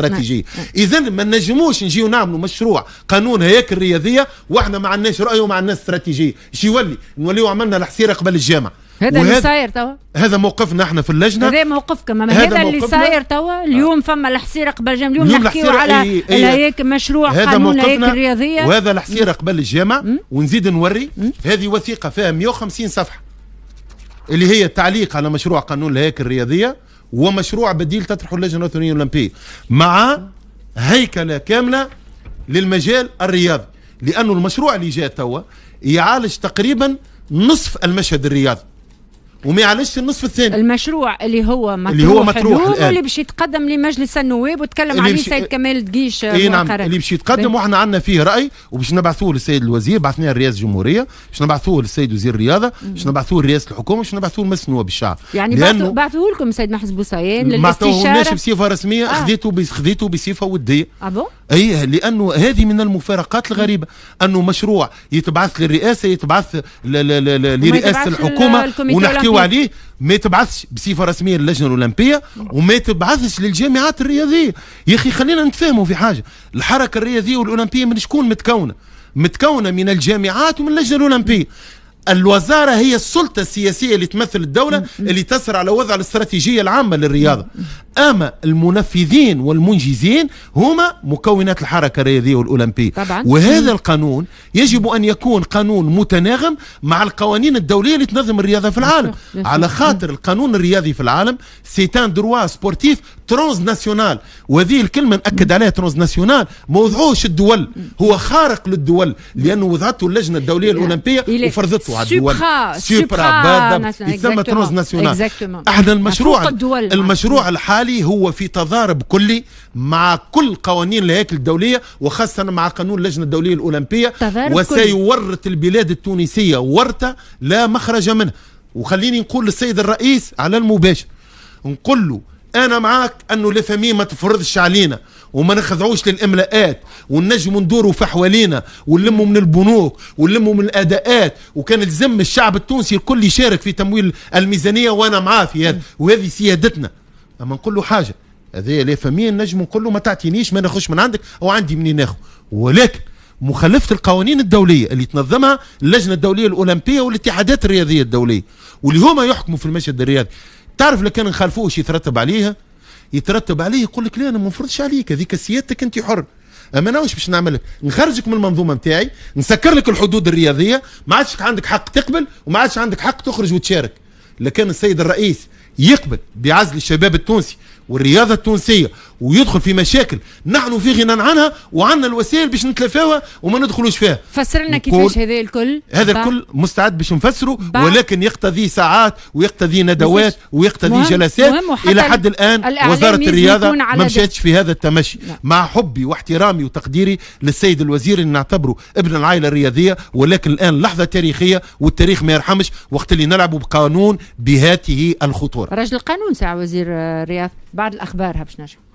استراتيجيه نعم، نعم. اذا ما نجموش نجيو نعملوا مشروع قانون هياكل رياضيه واحنا ما عندناش راي وما عندناش استراتيجيه شي يولي نوليو عملنا الحصيره قبل الجامعه هذا اللي صاير توا هذا موقفنا احنا في اللجنه هذا موقفكم اما هذا, هذا اللي صاير توا اليوم فما الحصيره قبل الجامعه اليوم, اليوم نحكيو على ايه ايه مشروع هذا قانون هيك الرياضيه وهذا الحصيره قبل الجامعه ونزيد نوري هذه وثيقه فيها 150 صفحه اللي هي تعليق على مشروع قانون الهياكل الرياضيه ومشروع بديل تطرحه اللجنه الوطنيه الاولمبيه مع هيكله كامله للمجال الرياضي لانه المشروع اللي جاء توا يعالج تقريبا نصف المشهد الرياضي ومعلش في النصف الثاني المشروع اللي هو مطروح اللي هو مطروح الان اللي باش يتقدم لمجلس النواب وتكلم عليه السيد بش... كمال دقيش اي نعم اللي باش يتقدم واحنا عندنا فيه راي وباش نبعثوه للسيد الوزير بعثناه لرئاسه الجمهوريه باش نبعثوه للسيد وزير الرياضه باش نبعثوه لرئاسه الحكومه باش نبعثوه لمجلس النواب الشعب يعني لأنه... بعثوه لكم سيد محمد بوصيان للاستشاره ما بصفه رسميه آه. خذيته خذيته بصفه وديه اه اي لانه هذه من المفارقات الغريبه انه مشروع يتبعث للرئاسه يتبعث لرئاسه الحكومه ونحكيو عليه ما يتبعثش بصفه رسميه للجنه الاولمبيه وما يتبعثش للجامعات الرياضيه يا اخي خلينا نتفاهموا في حاجه الحركه الرياضيه والاولمبيه من شكون متكونه متكونه من الجامعات ومن اللجنه الاولمبيه الوزاره هي السلطه السياسيه اللي تمثل الدوله اللي تسر على وضع الاستراتيجيه العامه للرياضه اما المنفذين والمنجزين هما مكونات الحركه الرياضيه والاولمبيه طبعا. وهذا القانون يجب ان يكون قانون متناغم مع القوانين الدوليه اللي تنظم الرياضه في العالم على خاطر القانون الرياضي في العالم سيتان دروا سبورتيف ترونز ناسيونال وهذه الكلمه ناكد عليها ترونز ناسيونال ما وضعوش الدول هو خارق للدول لانه وضعته اللجنه الدوليه الاولمبيه وفرضته على الدول سوبرا, سوبرا بالضبط ترونز ناسيونال احنا المشروع المشروع الحالي العملي هو في تضارب كلي مع كل قوانين الهيكل الدولية وخاصة مع قانون اللجنة الدولية الأولمبية وسيورط البلاد التونسية ورطة لا مخرج منها وخليني نقول للسيد الرئيس على المباشر نقول له انا معاك انه لفامي ما تفرضش علينا وما نخضعوش للاملاءات والنجم ندوروا في حوالينا ونلموا من البنوك ونلموا من الاداءات وكان لزم الشعب التونسي الكل يشارك في تمويل الميزانيه وانا معاه في هذا وهذه سيادتنا اما نقول له حاجه هذايا لا فهميا نجم نقول له ما تعطينيش ما ناخذش من عندك او عندي منين ناخذ ولكن مخالفه القوانين الدوليه اللي تنظمها اللجنه الدوليه الاولمبيه والاتحادات الرياضيه الدوليه واللي هما يحكموا في المشهد الرياضي تعرف لو كان نخالفوه يترتب عليها يترتب عليه يقول لك لا انا ما نفرضش عليك هذيك سيادتك انت حر اما انا واش باش نعمل لك نخرجك من المنظومه نتاعي نسكر لك الحدود الرياضيه ما عادش عندك حق تقبل وما عادش عندك حق تخرج وتشارك لكان السيد الرئيس يقبل بعزل الشباب التونسي والرياضة التونسية ويدخل في مشاكل نحن في غنى عنها وعندنا الوسائل باش نتلافاها وما ندخلوش فيها فسر لنا كيفاش هذا الكل هذا الكل مستعد باش نفسره ولكن يقتضي ساعات ويقتضي ندوات ويقتضي مهم جلسات مهم الى حد الان وزاره الرياضه ما مشاتش في هذا التمشي لا. نعم. مع حبي واحترامي وتقديري للسيد الوزير اللي نعتبره ابن العائله الرياضيه ولكن الان لحظه تاريخيه والتاريخ ما يرحمش وقت اللي نلعبوا بقانون بهاته الخطوره رجل القانون ساعه وزير الرياضه بعد الاخبار باش نرجع